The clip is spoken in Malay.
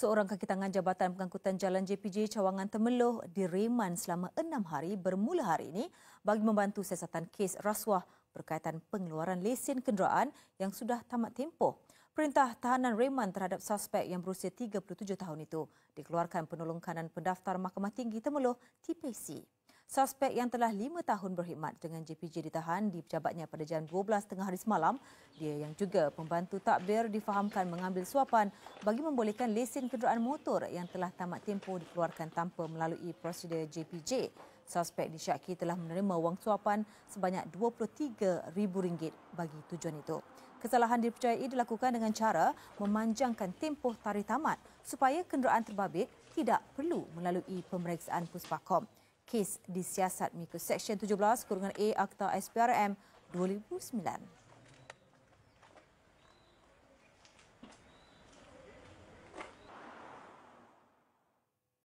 Seorang kaki tangan Jabatan Pengangkutan Jalan JPJ Cawangan Temeluh direman selama enam hari bermula hari ini bagi membantu siasatan kes rasuah berkaitan pengeluaran lesen kenderaan yang sudah tamat tempoh. Perintah tahanan reman terhadap suspek yang berusia 37 tahun itu dikeluarkan penolong kanan pendaftar Mahkamah Tinggi Temeluh TPC. Suspek yang telah lima tahun berkhidmat dengan JPJ ditahan di pejabatnya pada jam 12 tengah hari semalam. Dia yang juga pembantu takbir difahamkan mengambil suapan bagi membolehkan lesen kenderaan motor yang telah tamat tempoh dikeluarkan tanpa melalui prosedur JPJ. Suspek disyaki telah menerima wang suapan sebanyak RM23,000 bagi tujuan itu. Kesalahan dipercayai dilakukan dengan cara memanjangkan tempoh tarikh tamat supaya kenderaan terbabit tidak perlu melalui pemeriksaan Puspakom kes di siasat mikro Seksyen 17 kurungan A Akta SPRM 2009.